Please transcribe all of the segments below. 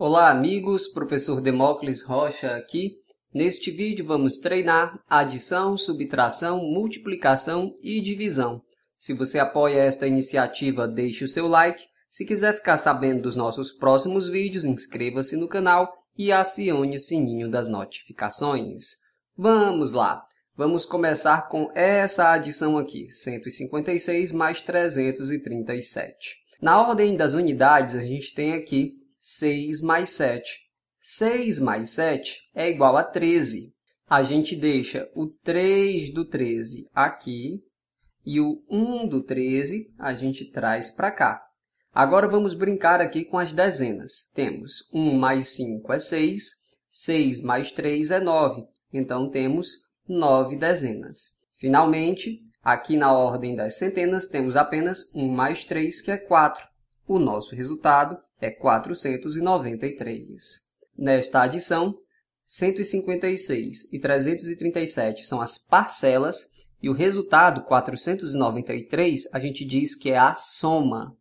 Olá amigos, professor Demócles Rocha aqui. Neste vídeo vamos treinar adição, subtração, multiplicação e divisão. Se você apoia esta iniciativa, deixe o seu like. Se quiser ficar sabendo dos nossos próximos vídeos, inscreva-se no canal e acione o sininho das notificações. Vamos lá! Vamos começar com essa adição aqui, 156 mais 337. Na ordem das unidades, a gente tem aqui 6 mais 7. 6 mais 7 é igual a 13. A gente deixa o 3 do 13 aqui e o 1 do 13 a gente traz para cá. Agora vamos brincar aqui com as dezenas. Temos 1 mais 5 é 6, 6 mais 3 é 9. Então, temos 9 dezenas. Finalmente, aqui na ordem das centenas, temos apenas 1 mais 3, que é 4. O nosso resultado é 493. Nesta adição, 156 e 337 são as parcelas e o resultado, 493, a gente diz que é a soma.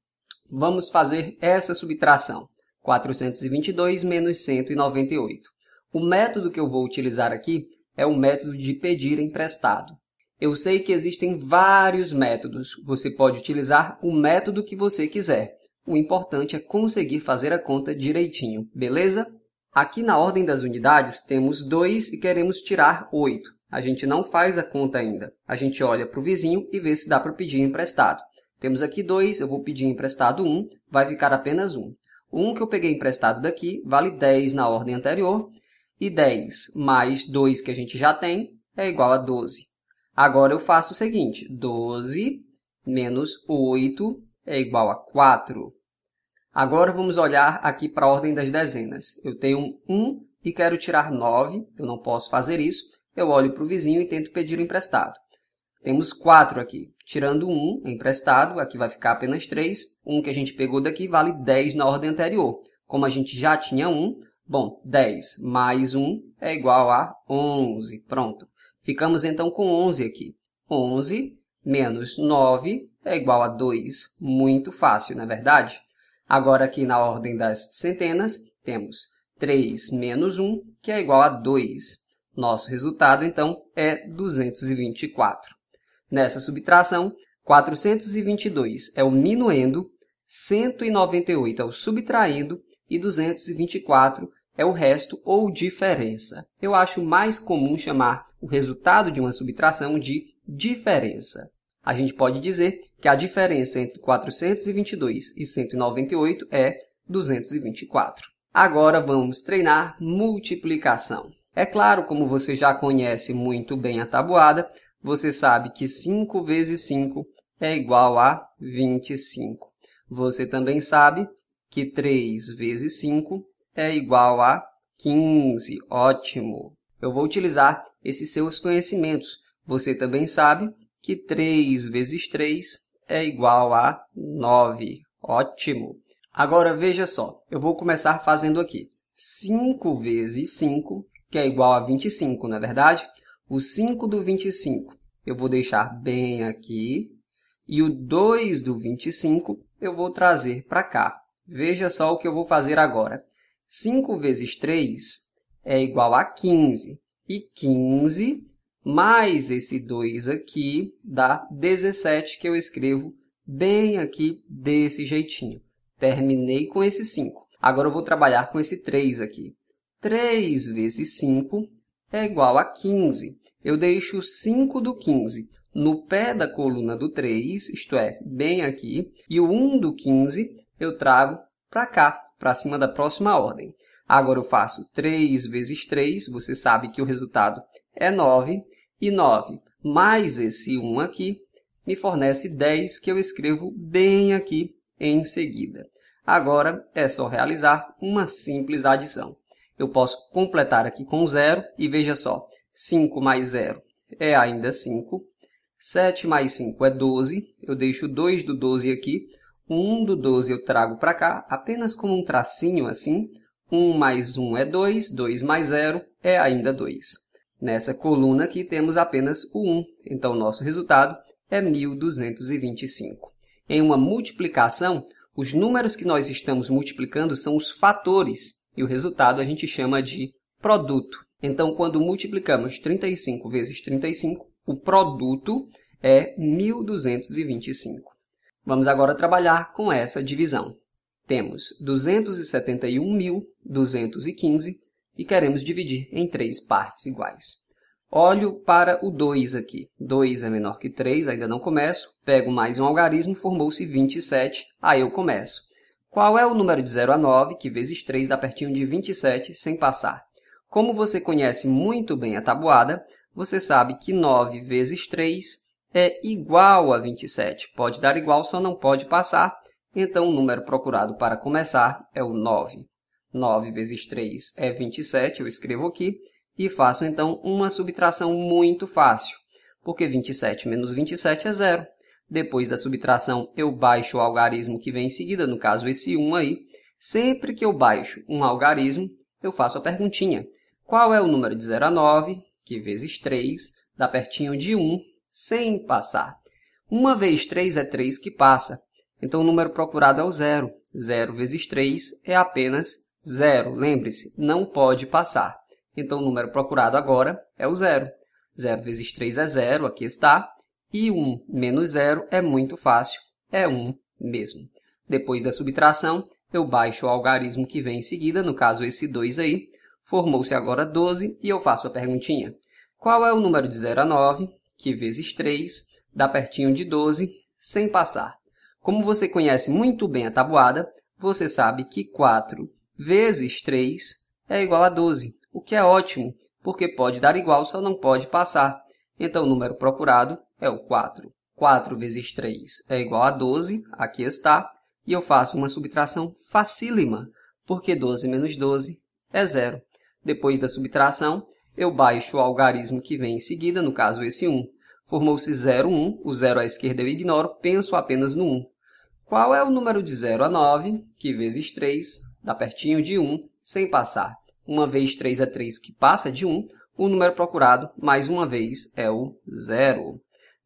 Vamos fazer essa subtração. 422 menos 198. O método que eu vou utilizar aqui é o método de pedir emprestado. Eu sei que existem vários métodos. Você pode utilizar o método que você quiser. O importante é conseguir fazer a conta direitinho, beleza? Aqui na ordem das unidades temos 2 e queremos tirar 8. A gente não faz a conta ainda. A gente olha para o vizinho e vê se dá para pedir emprestado. Temos aqui 2, eu vou pedir emprestado 1, um, vai ficar apenas 1. Um. O 1 que eu peguei emprestado daqui vale 10 na ordem anterior, e 10 mais 2 que a gente já tem é igual a 12. Agora eu faço o seguinte, 12 menos 8 é igual a 4. Agora vamos olhar aqui para a ordem das dezenas. Eu tenho um e quero tirar 9, eu não posso fazer isso. Eu olho para o vizinho e tento pedir o emprestado. Temos 4 aqui. Tirando 1 emprestado, aqui vai ficar apenas 3. 1 que a gente pegou daqui vale 10 na ordem anterior. Como a gente já tinha 1, bom, 10 mais 1 é igual a 11. Pronto. Ficamos então com 11 aqui. 11 menos 9 é igual a 2. Muito fácil, não é verdade? Agora, aqui na ordem das centenas, temos 3 menos 1, que é igual a 2. Nosso resultado, então, é 224. Nessa subtração, 422 é o minuendo, 198 é o subtraindo e 224 é o resto ou diferença. Eu acho mais comum chamar o resultado de uma subtração de diferença a gente pode dizer que a diferença entre 422 e 198 é 224. Agora vamos treinar multiplicação. É claro, como você já conhece muito bem a tabuada, você sabe que 5 vezes 5 é igual a 25. Você também sabe que 3 vezes 5 é igual a 15. Ótimo! Eu vou utilizar esses seus conhecimentos. Você também sabe que 3 vezes 3 é igual a 9. Ótimo! Agora veja só, eu vou começar fazendo aqui. 5 vezes 5, que é igual a 25, não é verdade? O 5 do 25 eu vou deixar bem aqui, e o 2 do 25 eu vou trazer para cá. Veja só o que eu vou fazer agora. 5 vezes 3 é igual a 15, e 15 mais esse 2 aqui dá 17, que eu escrevo bem aqui desse jeitinho. Terminei com esse 5. Agora eu vou trabalhar com esse 3 aqui. 3 vezes 5 é igual a 15. Eu deixo 5 do 15 no pé da coluna do 3, isto é, bem aqui, e o 1 do 15 eu trago para cá, para cima da próxima ordem. Agora eu faço 3 vezes 3, você sabe que o resultado é 9, e 9 mais esse 1 aqui me fornece 10, que eu escrevo bem aqui em seguida. Agora, é só realizar uma simples adição. Eu posso completar aqui com 0 e veja só, 5 mais 0 é ainda 5, 7 mais 5 é 12, eu deixo 2 do 12 aqui, 1 do 12 eu trago para cá, apenas como um tracinho assim, 1 mais 1 é 2, 2 mais 0 é ainda 2. Nessa coluna aqui temos apenas o 1, então nosso resultado é 1225. Em uma multiplicação, os números que nós estamos multiplicando são os fatores e o resultado a gente chama de produto. Então, quando multiplicamos 35 vezes 35, o produto é 1225. Vamos agora trabalhar com essa divisão. Temos 271.215 e queremos dividir em três partes iguais. Olho para o 2 aqui. 2 é menor que 3, ainda não começo. Pego mais um algarismo, formou-se 27, aí eu começo. Qual é o número de 0 a 9, que vezes 3 dá pertinho de 27, sem passar? Como você conhece muito bem a tabuada, você sabe que 9 vezes 3 é igual a 27. Pode dar igual, só não pode passar. Então, o número procurado para começar é o 9. 9 vezes 3 é 27, eu escrevo aqui, e faço então uma subtração muito fácil, porque 27 menos 27 é zero. Depois da subtração, eu baixo o algarismo que vem em seguida, no caso esse 1 aí. Sempre que eu baixo um algarismo, eu faço a perguntinha. Qual é o número de 0 a 9, que vezes 3, dá pertinho de 1, sem passar? 1 vez 3 é 3 que passa, então o número procurado é o zero. 0 vezes 3 é apenas zero. Lembre-se, não pode passar. Então, o número procurado agora é o zero. 0 vezes 3 é 0, aqui está. E 1 menos 0 é muito fácil, é 1 mesmo. Depois da subtração, eu baixo o algarismo que vem em seguida, no caso esse 2 aí. Formou-se agora 12 e eu faço a perguntinha. Qual é o número de 0 a 9, que vezes 3 dá pertinho de 12, sem passar? Como você conhece muito bem a tabuada, você sabe que 4 vezes 3 é igual a 12, o que é ótimo, porque pode dar igual, só não pode passar. Então, o número procurado é o 4. 4 vezes 3 é igual a 12, aqui está, e eu faço uma subtração facílima, porque 12 menos 12 é zero. Depois da subtração, eu baixo o algarismo que vem em seguida, no caso esse 1. Formou-se 0, 1, o 0 à esquerda eu ignoro, penso apenas no 1. Qual é o número de 0 a 9, que vezes 3 dá pertinho de 1, sem passar. 1 vez 3 é 3 que passa de 1, o número procurado, mais uma vez, é o 0.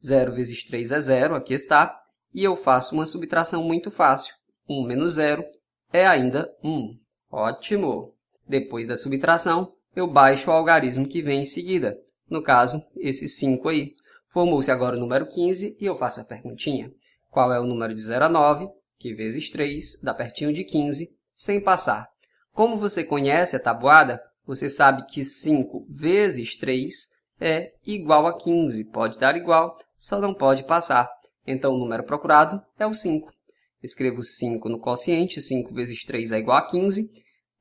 0 vezes 3 é 0, aqui está, e eu faço uma subtração muito fácil. 1 menos 0 é ainda 1. Ótimo! Depois da subtração, eu baixo o algarismo que vem em seguida. No caso, esse 5 aí. Formou-se agora o número 15 e eu faço a perguntinha. Qual é o número de 0 a 9, que vezes 3 dá pertinho de 15, sem passar. Como você conhece a tabuada, você sabe que 5 vezes 3 é igual a 15. Pode dar igual, só não pode passar. Então, o número procurado é o 5. Escrevo 5 no quociente, 5 vezes 3 é igual a 15.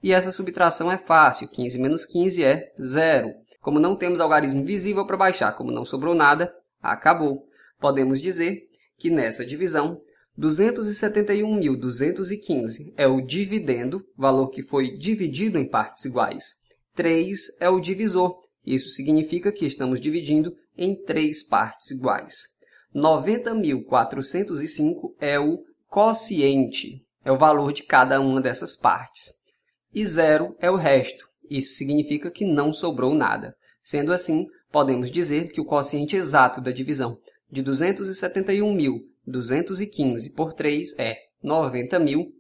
E essa subtração é fácil, 15 menos 15 é zero. Como não temos algarismo visível para baixar, como não sobrou nada, acabou. Podemos dizer que nessa divisão 271.215 é o dividendo, valor que foi dividido em partes iguais. 3 é o divisor, isso significa que estamos dividindo em três partes iguais. 90.405 é o quociente, é o valor de cada uma dessas partes. E zero é o resto, isso significa que não sobrou nada. Sendo assim, podemos dizer que o quociente exato da divisão de 271.000 215 por 3 é 90.405.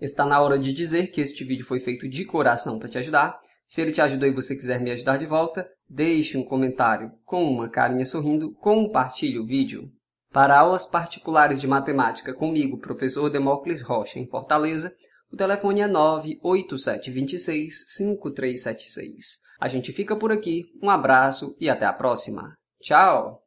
Está na hora de dizer que este vídeo foi feito de coração para te ajudar. Se ele te ajudou e você quiser me ajudar de volta, deixe um comentário com uma carinha sorrindo, compartilhe o vídeo. Para aulas particulares de matemática comigo, professor Demócles Rocha, em Fortaleza, o telefone é 987265376. A gente fica por aqui, um abraço e até a próxima. Tchau!